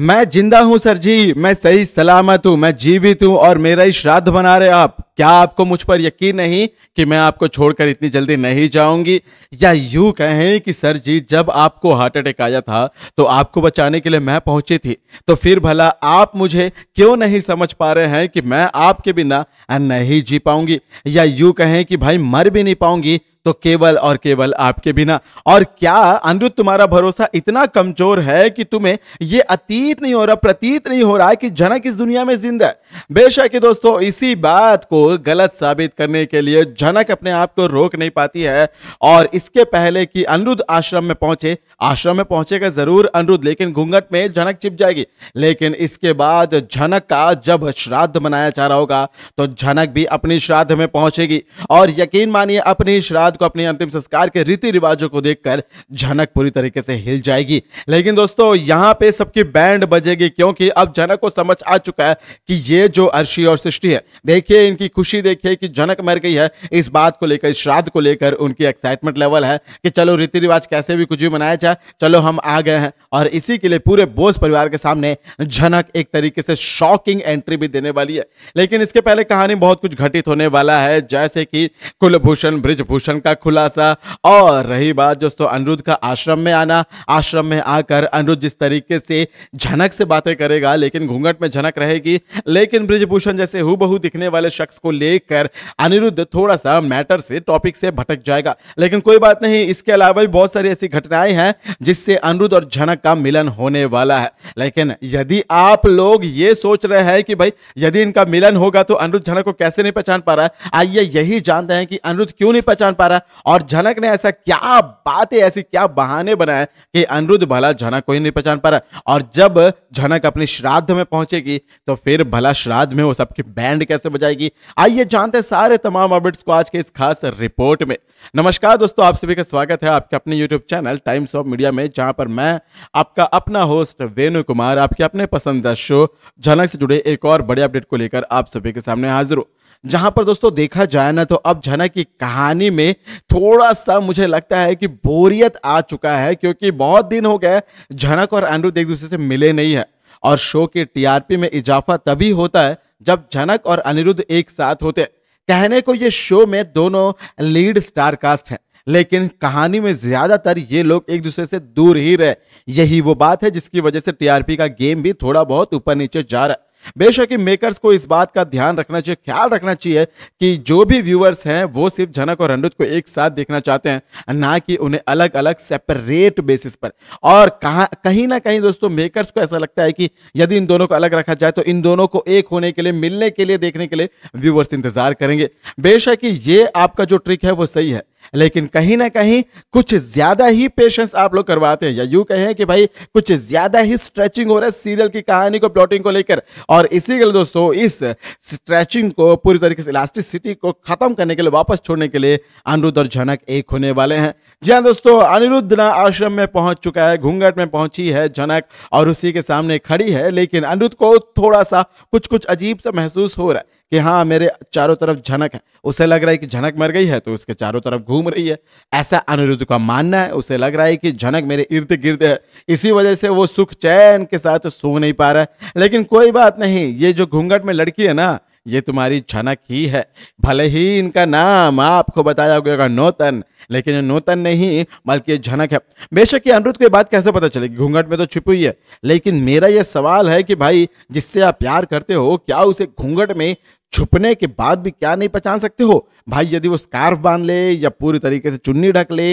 मैं जिंदा हूं सर जी मैं सही सलामत हूं मैं जीवित हूं और मेरा ही श्राद्ध बना रहे आप क्या आपको मुझ पर यकीन नहीं कि मैं आपको छोड़कर इतनी जल्दी नहीं जाऊंगी या यूं कहें कि सर जी जब आपको हार्ट अटैक आया था तो आपको बचाने के लिए मैं पहुंची थी तो फिर भला आप मुझे क्यों नहीं समझ पा रहे हैं कि मैं आपके बिना नहीं जी पाऊंगी या यूं कहें कि भाई मर भी नहीं पाऊंगी तो केवल और केवल आपके बिना और क्या अनिरुद्ध तुम्हारा भरोसा इतना कमजोर है कि तुम्हें यह अतीत नहीं हो रहा प्रतीत नहीं हो रहा कि जनक इस दुनिया में जिंदा है बेशक दोस्तों इसी बात को गलत साबित करने के लिए जनक अपने आप को रोक नहीं पाती है और इसके पहले कि अनुरुद्ध आश्रम में पहुंचे आश्रम में पहुंचेगा जरूर अनुरुद्ध लेकिन घूंघट में झनक चिप जाएगी लेकिन इसके बाद झनक का जब श्राद्ध मनाया जा रहा होगा तो झनक भी अपनी श्राद्ध में पहुंचेगी और यकीन मानिए अपनी श्राद्ध को अपने अंतिम संस्कार के रीति रिवाजों को देखकर झनक पूरी तरीके से हिल जाएगी लेकिन दोस्तों यहाँ पे सबकी बैंड बजेगी क्योंकि अब झनक को समझ आ चुका है कि ये जो अर्शी और सृष्टि है देखिए इनकी खुशी देखिए कि झनक मर गई है इस बात को लेकर इस श्राद्ध को लेकर उनकी एक्साइटमेंट लेवल है कि चलो रीति रिवाज कैसे भी कुछ भी मनाया जाए चलो हम आ गए हैं और इसी के लिए पूरे बोस परिवार के सामने झनक एक तरीके से शॉकिंग एंट्री भी देने वाली है लेकिन इसके पहले कहानी बहुत कुछ घटित होने वाला है जैसे कि कुलभूषण ब्रिजभूषण का खुलासा और रही बात दोस्तों अनिरुद्ध का आश्रम में आना आश्रम में आकर अनिरुद्ध जिस तरीके से झनक से बातें करेगा लेकिन घूंघट में झनक रहेगी लेकिन ब्रिजभूषण जैसे हूबहू दिखने वाले शख्स को लेकर अनिरुद्ध थोड़ा सा मैटर से टॉपिक से भटक जाएगा लेकिन कोई बात नहीं इसके अलावा भी बहुत सारी ऐसी घटनाएं हैं जिससे अनिरुद्ध और झनक का मिलन होने वाला है लेकिन यदि आप लोग ये सोच रहे हैं कि भाई यदि इनका मिलन होगा तो अनिरुद्ध झनक को कैसे नहीं पहचान पा रहा है आइए यही जानते हैं कि अनिरुद्ध क्यों नहीं पहचान पा रहा है और झनक ने ऐसा क्या बात है ऐसी क्या बहाने बनाए कि अनिरुद्ध भला झनक को ही नहीं पहचान पा रहा और जब झनक अपने श्राद्ध में पहुंचेगी तो फिर भला श्राद्ध में वो सबकी बैंड कैसे बजाएगी आइए जानते सारे तमाम अपडेट्स को आज के इस खास रिपोर्ट में नमस्कार दोस्तों आप सभी का स्वागत है आपके अपने YouTube channel Times of Media में जहां पर मैं आपका अपना होस्ट वेणु कुमार आपके अपने पसंदीदा शो झनक से जुड़े एक और बड़े अपडेट को लेकर आप सभी के सामने हाजिर हूँ जहां पर दोस्तों देखा जाए ना तो अब झना की कहानी में थोड़ा सा मुझे लगता है कि बोरियत आ चुका है क्योंकि बहुत दिन हो गए झनक और अनिरुद्ध एक दूसरे से मिले नहीं है और शो के टीआरपी में इजाफा तभी होता है जब झनक और अनिरुद्ध एक साथ होते कहने को ये शो में दोनों लीड स्टार कास्ट हैं लेकिन कहानी में ज्यादातर ये लोग एक दूसरे से दूर ही रहे यही वो बात है जिसकी वजह से टीआरपी का गेम भी थोड़ा बहुत ऊपर नीचे जा रहा है बेशक मेकर्स को इस बात का ध्यान रखना चाहिए ख्याल रखना चाहिए कि जो भी व्यूअर्स हैं वो सिर्फ झनक और अनिरुद्ध को एक साथ देखना चाहते हैं ना कि उन्हें अलग अलग सेपरेट बेसिस पर और कहा कहीं ना कहीं दोस्तों मेकर्स को ऐसा लगता है कि यदि इन दोनों को अलग रखा जाए तो इन दोनों को एक होने के लिए मिलने के लिए देखने के लिए व्यूअर्स इंतजार करेंगे बेशक ये आपका जो ट्रिक है वो सही है लेकिन कहीं ना कहीं कुछ ज्यादा ही पेशेंस आप लोग करवाते हैं या यूं कहें कि भाई कुछ ज्यादा ही स्ट्रेचिंग हो रहा है सीरियल की कहानी को प्लॉटिंग को लेकर और इसी के लिए दोस्तों इस स्ट्रेचिंग को पूरी तरीके से इलास्टिसिटी को खत्म करने के लिए वापस छोड़ने के लिए अनिरुद्ध और झनक एक होने वाले हैं जी हाँ दोस्तों अनिरुद्ध ना आश्रम में पहुंच चुका है घूंघट में पहुंची है झनक और उसी के सामने खड़ी है लेकिन अनिरुद्ध को थोड़ा सा कुछ कुछ अजीब सा महसूस हो रहा है कि हाँ मेरे चारों तरफ झनक है उसे लग रहा है कि झनक मर गई है तो उसके चारों तरफ घूम रही है ऐसा अनिरुद्ध का मानना है उसे लग रहा है कि झनक मेरे इर्द गिर्द है इसी वजह से वो सुख चैन के साथ सो नहीं पा रहा है लेकिन कोई बात नहीं ये जो घूंघट में लड़की है ना ये तुम्हारी छनक ही है भले ही इनका नाम आपको बताया गया नोतन लेकिन नोतन नहीं बल्कि ये झनक है बेशक ये अनुरुद्ध को बात कैसे पता चलेगी घूंघट में तो छुपी हुई है लेकिन मेरा ये सवाल है कि भाई जिससे आप प्यार करते हो क्या उसे घूंघट में छुपने के बाद भी क्या नहीं पहचान सकते हो भाई यदि वो स्कार्फ बांध ले या पूरी तरीके से चुन्नी ढक ले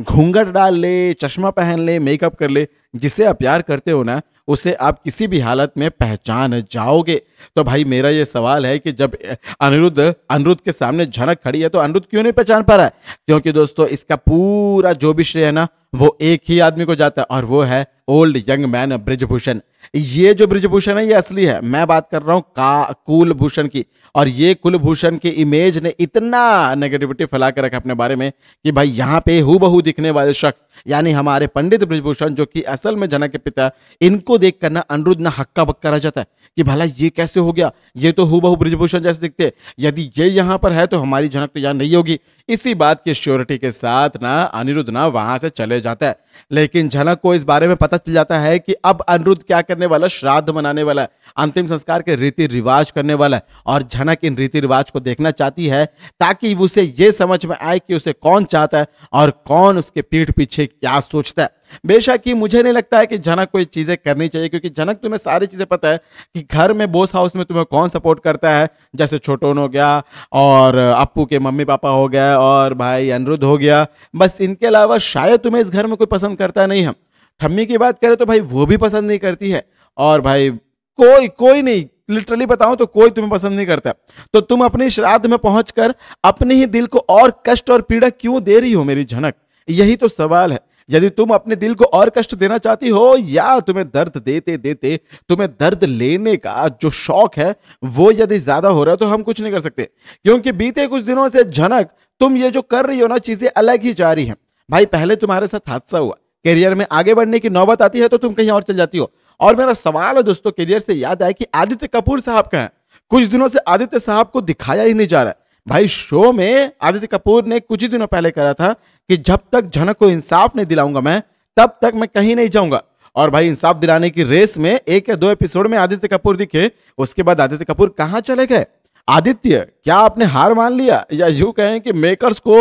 घूंघट डाल ले चश्मा पहन ले मेकअप कर ले जिसे आप प्यार करते हो ना उसे आप किसी भी हालत में पहचान जाओगे तो भाई मेरा ये सवाल है कि जब अनिरुद्ध अनिरुद्ध के सामने झनक खड़ी है तो अनिरुद्ध क्यों नहीं पहचान पा रहा है क्योंकि दोस्तों इसका पूरा जो भी श्रेय है ना वो एक ही आदमी को जाता है और वो है ओल्ड यंग मैन ब्रिजभूषण ये जो ब्रिजभूषण है ये असली है मैं बात कर रहा हूँ का कुलभूषण की और ये कुलभूषण की इमेज ने इतना नेगेटिविटी फैला कर रखा अपने बारे में कि भाई यहाँ पे हु दिखने वाले शख्स यानी हमारे पंडित ब्रिजभूषण जो कि असल में जनक के पिता इनको देख कर ना अनिरुद्ध ना हक्का बक्का रह जाता है कि भला ये कैसे हो गया ये तो हु बहु ब्रजभूषण जैसे दिखते यदि ये यहाँ पर है तो हमारी जनक तो यहाँ नहीं होगी इसी बात की श्योरिटी के साथ ना अनिरुद्ध ना वहां से चले जाता है लेकिन जनक को इस बारे में पता चल जाता है कि अब अनिरुद्ध क्या करने वाला श्राद्ध मनाने वाला है अंतिम संस्कार के रीति रिवाज करने वाला है और झनक इन रीति रिवाज को देखना चाहती है ताकि उसे ये समझ में आए कि उसे कौन चाहता है और कौन उसके पीठ पीछे क्या सोचता है बेशक ही मुझे नहीं लगता है कि जनक को ये चीज़ें करनी चाहिए क्योंकि जनक तुम्हें सारी चीज़ें पता है कि घर में बोस हाउस में तुम्हें कौन सपोर्ट करता है जैसे छोटोन हो गया और अपू के मम्मी पापा हो गया और भाई अनिरुद्ध हो गया बस इनके अलावा शायद तुम्हें इस घर में कोई पसंद करता नहीं हम ठम्मी की बात करें तो भाई वो भी पसंद नहीं करती है और भाई कोई कोई नहीं लिटरली बताऊं तो कोई तुम्हें पसंद नहीं करता तो तुम अपने श्राद्ध में पहुंचकर अपने ही दिल को और कष्ट और पीड़ा क्यों दे रही हो मेरी झनक यही तो सवाल है यदि तुम अपने दिल को और कष्ट देना चाहती हो या तुम्हें दर्द देते देते तुम्हें दर्द लेने का जो शौक है वो यदि ज्यादा हो रहा है तो हम कुछ नहीं कर सकते क्योंकि बीते कुछ दिनों से झनक तुम ये जो कर रही हो ना चीजें अलग ही जा रही है भाई पहले तुम्हारे साथ हादसा हुआ करियर में आगे बढ़ने की नौबत आती है तो तुम कहीं और चल जाती हो और मेरा सवाल है दोस्तों करियर से याद आए कि आदित्य कपूर साहब कहें कुछ दिनों से आदित्य साहब को दिखाया ही नहीं जा रहा है भाई शो में आदित्य कपूर ने कुछ ही दिनों पहले करा था कि जब तक झनक को इंसाफ नहीं दिलाऊंगा मैं तब तक मैं कहीं नहीं जाऊंगा और भाई इंसाफ दिलाने की रेस में एक या दो एपिसोड में आदित्य कपूर दिखे उसके बाद आदित्य कपूर कहाँ चले गए आदित्य क्या आपने हार मान लिया या यूं कहें कि मेकर्स को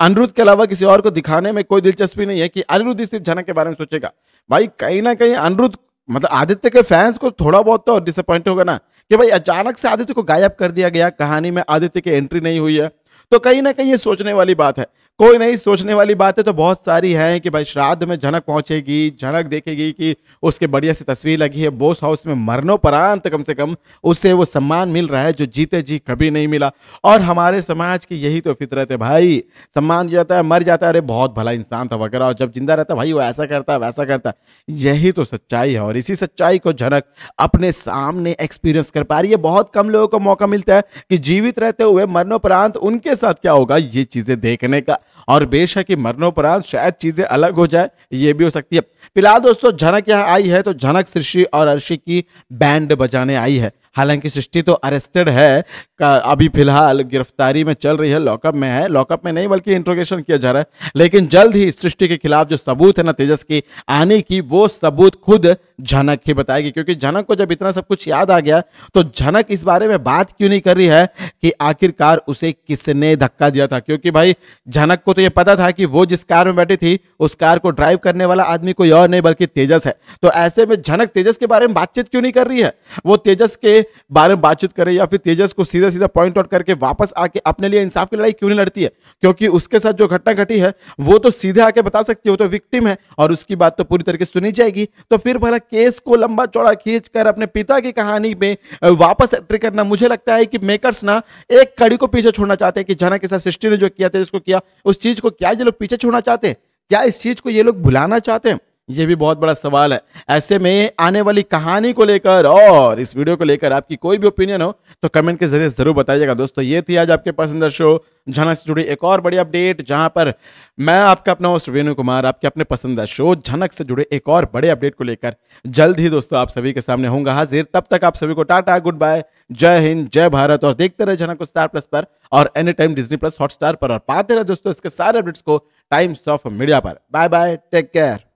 अनिरुद्ध के अलावा किसी और को दिखाने में कोई दिलचस्पी नहीं है कि अनिरुद्ध सिर्फ झनक के बारे में सोचेगा भाई कहीं ना कहीं अनिरुद्ध मतलब आदित्य के फैंस को थोड़ा बहुत तो डिसअपॉइंट होगा ना कि भाई अचानक से आदित्य को गायब कर दिया गया कहानी में आदित्य की एंट्री नहीं हुई है तो कहीं ना कहीं ये सोचने वाली बात है कोई नहीं सोचने वाली बातें तो बहुत सारी हैं कि भाई श्राद्ध में झनक पहुंचेगी झनक देखेगी कि उसके बढ़िया सी तस्वीर लगी है बोस हाउस में मरणोपरांत कम से कम उससे वो सम्मान मिल रहा है जो जीते जी कभी नहीं मिला और हमारे समाज की यही तो फितरत है भाई सम्मान जाता है मर जाता है अरे बहुत भला इंसान था वगैरह और जब जिंदा रहता भाई वो ऐसा करता है वैसा करता है यही तो सच्चाई है और इसी सच्चाई को झनक अपने सामने एक्सपीरियंस कर पा रही है बहुत कम लोगों को मौका मिलता है कि जीवित रहते हुए मरणोपरांत उनके साथ क्या होगा ये चीजें देखने का और बेशक ही मरणोपरांत शायद चीज़ें अलग हो जाए ये भी हो सकती है फिलहाल दोस्तों झनक यहाँ आई है तो झनक सृषि और अर्षि की बैंड बजाने आई है हालांकि सृष्टि तो अरेस्टेड है का अभी फिलहाल गिरफ्तारी में चल रही है लॉकअप में है लॉकअप में नहीं बल्कि इंट्रोगेशन किया जा रहा है लेकिन जल्द ही सृष्टि के खिलाफ जो सबूत है ना तेजस की आने की वो सबूत खुद झनक ही बताएगी क्योंकि झनक को जब इतना सब कुछ याद आ गया तो झनक इस बारे में बात क्यों नहीं कर रही है कि आखिरकार उसे किसने धक्का दिया था क्योंकि भाई झनक को तो यह पता था कि वो जिस कार में बैठी थी उस कार को ड्राइव करने वाला आदमी कोई और नहीं बल्कि तेजस है तो ऐसे में झनक तेजस के बारे में बातचीत क्यों नहीं कर रही है वो तेजस के बारे में बातचीत करें या फिर तेजस को सीधा सीधा पॉइंट आउट करके वापस आके अपने लिए इंसाफ की लड़ाई क्यों नहीं लड़ती है क्योंकि उसके साथ जो घटना घटी है वो तो सीधे आके बता सकती है वो तो विक्टिम है और उसकी बात तो पूरी तरीके से सुनी जाएगी तो फिर भला केस को लंबा चौड़ा खींच कर अपने पिता की कहानी में वापस एंट्री करना मुझे लगता है कि मेकर्स ना एक कड़ी को पीछे छोड़ना चाहते हैं कि जना के साथ सृष्टि ने जो किया था जिसको किया उस चीज को क्या ये लोग पीछे छोड़ना चाहते हैं क्या इस चीज को ये लोग भुलाना चाहते हैं ये भी बहुत बड़ा सवाल है ऐसे में आने वाली कहानी को लेकर और इस वीडियो को लेकर आपकी कोई भी ओपिनियन हो तो कमेंट के जरिए जरूर बताइएगा दोस्तों ये थी आज आपके पसंदीदा शो झना से जुड़ी एक और बड़ी अपडेट जहां पर मैं आपका अपना होस्ट वेणु कुमार आपके अपने पसंदीदा शो झनक से जुड़े एक और बड़े अपडेट को लेकर जल्द ही दोस्तों आप सभी के सामने होंगे हाजिर तब तक आप सभी को टाटा गुड बाय जय हिंद जय भारत और देखते रहे झनक को स्टार प्लस पर और any time Disney Plus Hotstar पर और पाते रहे दोस्तों इसके सारे अपडेट्स को टाइम्स ऑफ मीडिया पर बाय बाय टेक केयर